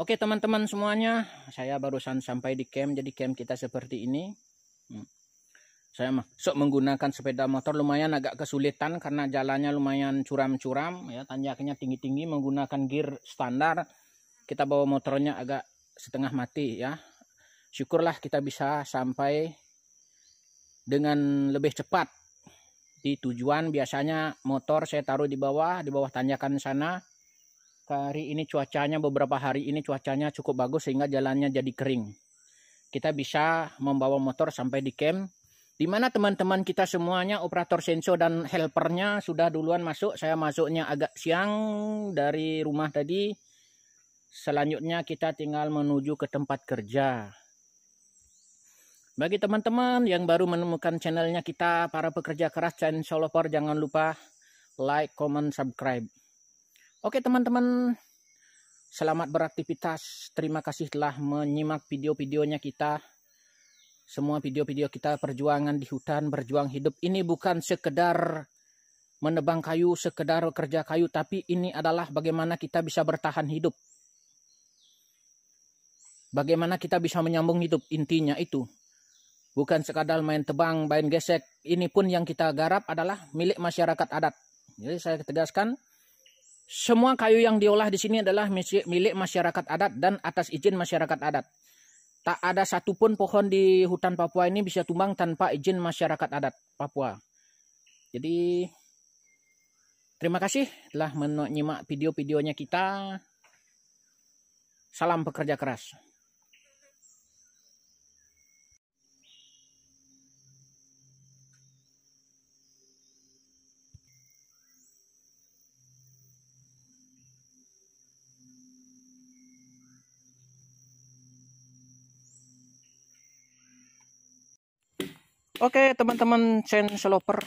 Oke teman-teman semuanya, saya barusan sampai di camp, jadi camp kita seperti ini. Hmm. Saya masuk menggunakan sepeda motor lumayan agak kesulitan karena jalannya lumayan curam-curam, ya tanjakannya tinggi-tinggi menggunakan gear standar. Kita bawa motornya agak setengah mati ya. Syukurlah kita bisa sampai dengan lebih cepat di tujuan biasanya motor saya taruh di bawah di bawah tanjakan sana hari ini cuacanya beberapa hari ini cuacanya cukup bagus sehingga jalannya jadi kering. Kita bisa membawa motor sampai di camp di mana teman-teman kita semuanya operator senso dan helpernya sudah duluan masuk. Saya masuknya agak siang dari rumah tadi. Selanjutnya kita tinggal menuju ke tempat kerja. Bagi teman-teman yang baru menemukan channelnya kita para pekerja keras dan soloper jangan lupa like, comment, subscribe. Oke teman-teman, selamat beraktivitas. Terima kasih telah menyimak video-videonya kita. Semua video-video kita perjuangan di hutan, berjuang hidup. Ini bukan sekedar menebang kayu, sekedar kerja kayu, tapi ini adalah bagaimana kita bisa bertahan hidup. Bagaimana kita bisa menyambung hidup, intinya itu. Bukan sekadar main tebang, main gesek. Ini pun yang kita garap adalah milik masyarakat adat. Jadi saya tegaskan, semua kayu yang diolah di sini adalah milik masyarakat adat dan atas izin masyarakat adat. Tak ada satupun pohon di hutan Papua ini bisa tumbang tanpa izin masyarakat adat Papua. Jadi, terima kasih telah menyimak video-videonya kita. Salam pekerja keras. Oke teman-teman chain sloper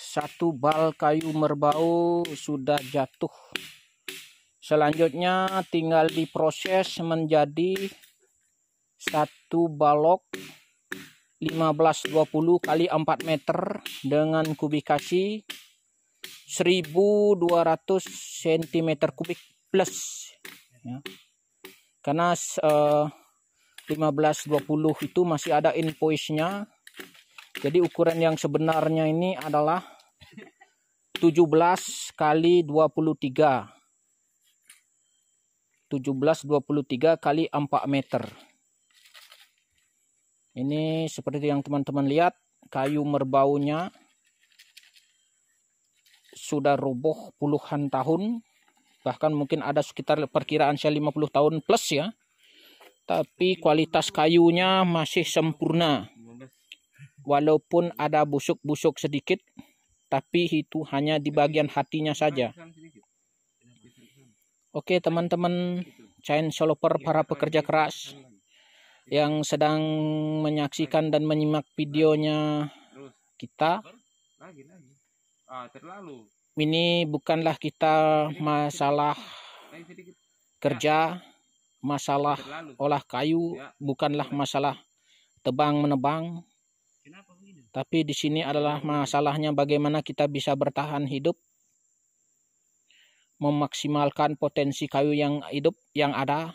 Satu bal kayu merbau sudah jatuh Selanjutnya tinggal diproses menjadi satu balok 1520 kali 4 meter dengan kubikasi 1200 cm kubik plus ya. karena uh, 1520 itu masih ada invoice-nya. Jadi ukuran yang sebenarnya ini adalah 17 kali 23. 17 23 kali 4 meter. Ini seperti yang teman-teman lihat, kayu merbaunya sudah roboh puluhan tahun bahkan mungkin ada sekitar perkiraan saya 50 tahun plus ya tapi kualitas kayunya masih sempurna. Walaupun ada busuk-busuk sedikit, tapi itu hanya di bagian hatinya saja. Oke, teman-teman chain developer para pekerja keras yang sedang menyaksikan dan menyimak videonya kita. Ini bukanlah kita masalah kerja masalah olah kayu, ya. bukanlah masalah tebang menebang. Tapi di sini adalah masalahnya bagaimana kita bisa bertahan hidup, memaksimalkan potensi kayu yang hidup yang ada,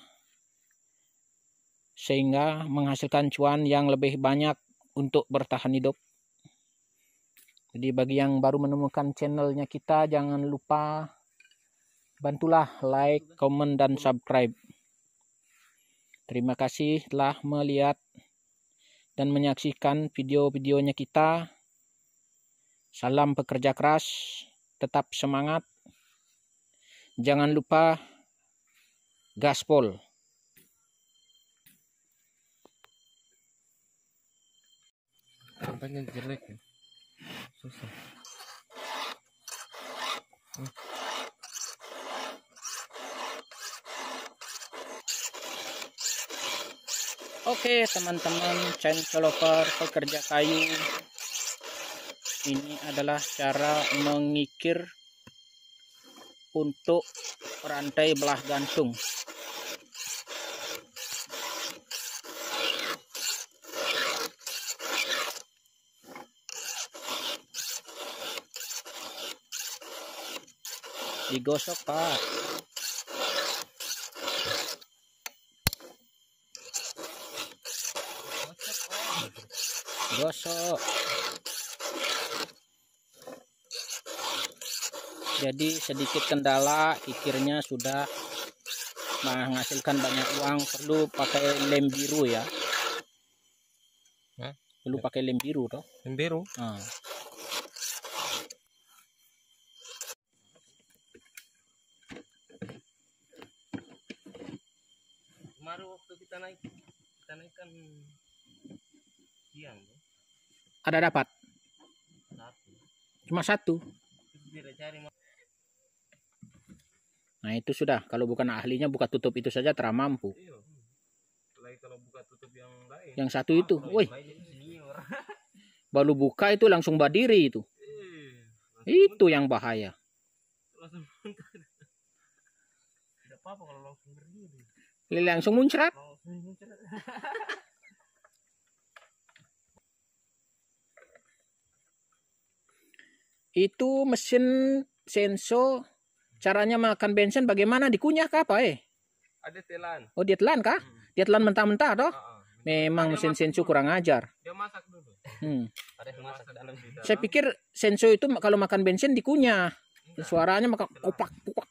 sehingga menghasilkan cuan yang lebih banyak untuk bertahan hidup. Jadi bagi yang baru menemukan channelnya kita, jangan lupa bantulah like, comment, dan subscribe. Terima kasih telah melihat dan menyaksikan video-videonya kita. Salam pekerja keras, tetap semangat. Jangan lupa gaspol. Tampaknya jelek ya. Susah. Hmm. Oke teman-teman chainsaw pekerja kayu ini adalah cara mengikir untuk rantai belah gantung digosok pak gosok jadi sedikit kendala kikirnya sudah menghasilkan banyak uang perlu pakai lem biru ya perlu ya. pakai lem biru toh lem biru nah. kemarin waktu kita naik kita naikkan siang ada dapat? Cuma satu. Nah itu sudah, kalau bukan ahlinya buka tutup itu saja terah mampu. yang satu itu, woi. Baru buka itu langsung berdiri itu. itu yang bahaya. Langsung Langsung muncrat. itu mesin senso caranya makan bensin bagaimana dikunyah kah apa eh ada telan oh dia telan kah hmm. dia telan mentah-mentah toh ah, ah. memang mesin senso kurang ajar dia masak dulu hmm. ada yang masak dalam saya pikir senso itu kalau makan bensin dikunyah suaranya makan kupak kupak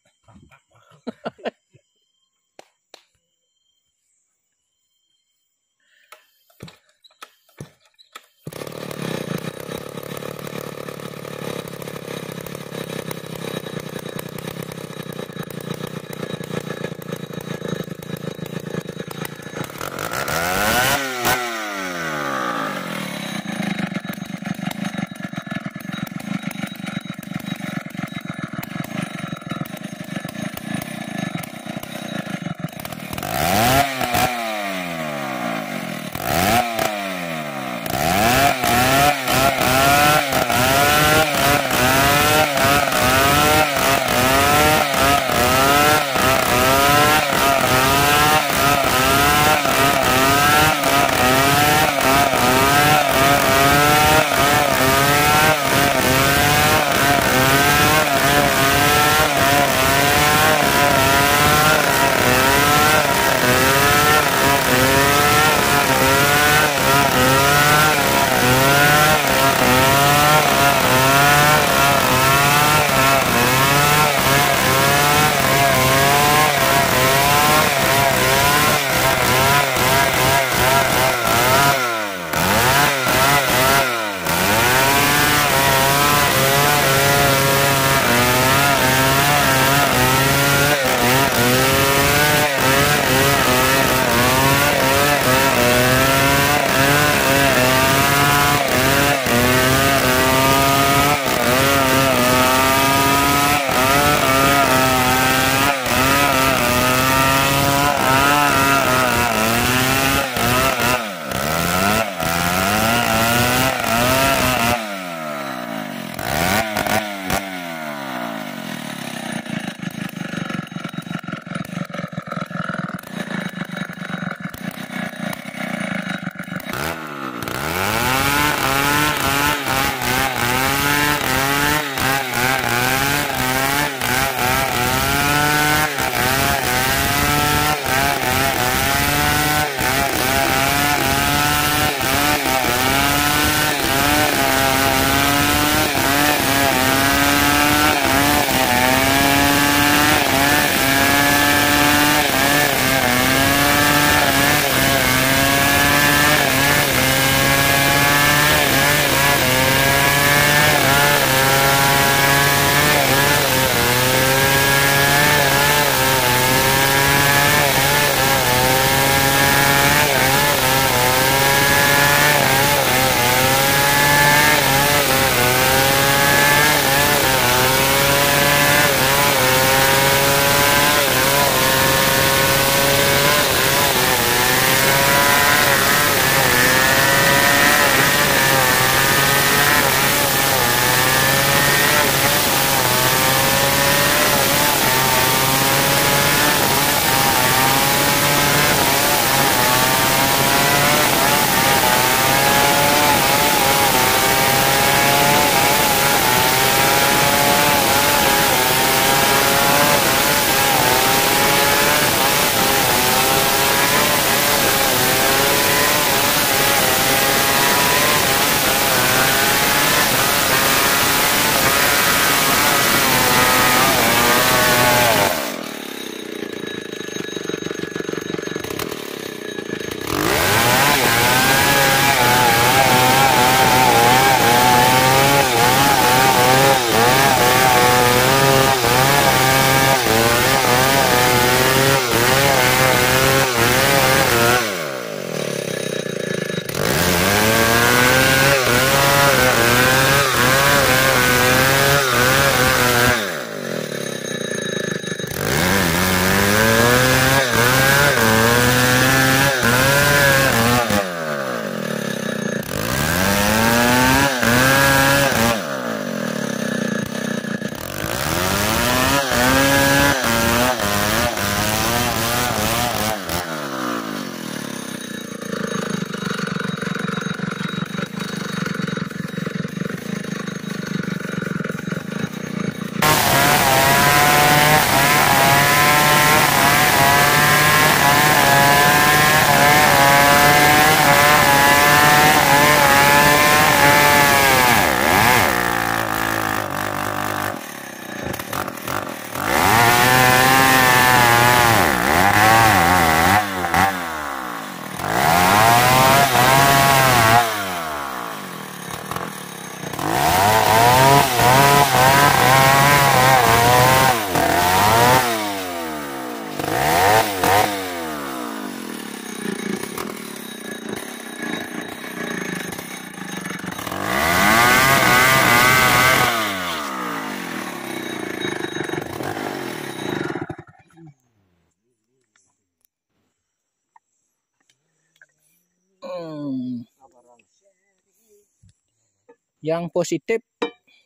yang positif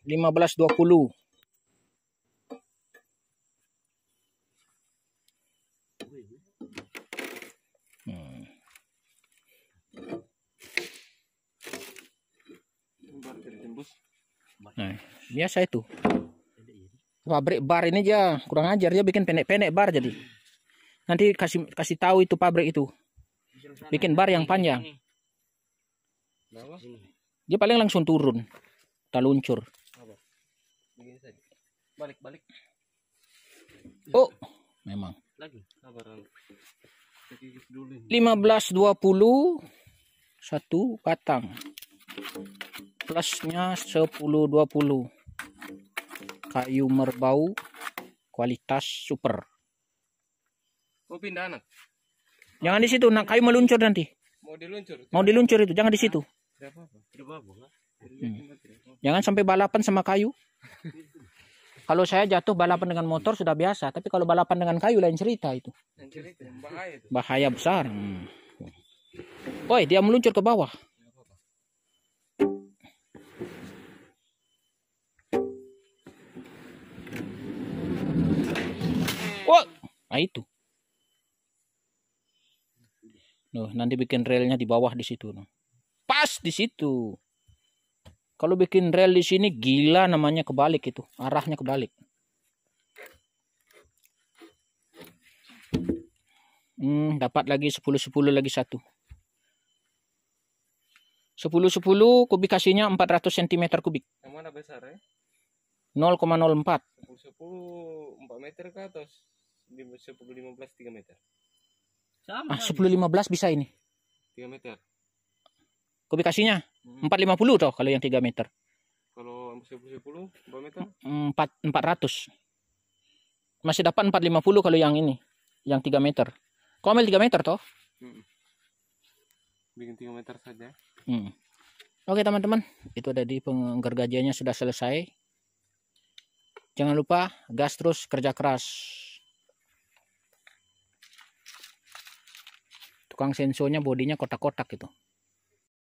1520 hmm. nah, biasa itu pabrik bar ini aja kurang ajar dia bikin pendek-pendek bar jadi nanti kasih kasih tahu itu pabrik itu bikin bar yang panjang dia paling langsung turun. Tak luncur. Balik, balik. Oh, memang. Lagi. 15 20 satu batang. Plusnya 10 20. Kayu merbau kualitas super. Mau oh, pindah anak? Jangan di situ, nak kayu meluncur nanti. Mau diluncur. Mau diluncur itu, jangan di situ. Hmm. Jangan sampai balapan sama kayu. kalau saya jatuh balapan dengan motor sudah biasa, tapi kalau balapan dengan kayu lain cerita itu. Bahaya besar. Hmm. dia meluncur ke bawah. Wah, nah itu. Loh, nanti bikin relnya di bawah di situ. Loh pas di situ. Kalau bikin rel di sini gila namanya kebalik itu, arahnya kebalik. Hmm, dapat lagi 10 10 lagi satu. 10 10 kubikasinya 400 cm kubik. Yang mana besar ya? 0,04. 10 10 4 meter ke atas. 10 15 3 meter. Sama. Ah, 10 15 bisa ini. 3 meter kubikasinya? Hmm. Empat lima toh kalau yang 3 meter. Kalau sepuluh berapa meter? Empat empat Masih dapat 450 kalau yang ini, yang 3 meter. Kau ambil tiga meter toh? Hmm. Bikin tiga meter saja. Hmm. Oke teman-teman, itu tadi penggergajiannya sudah selesai. Jangan lupa gas terus kerja keras. Tukang sensonya bodinya kotak-kotak gitu.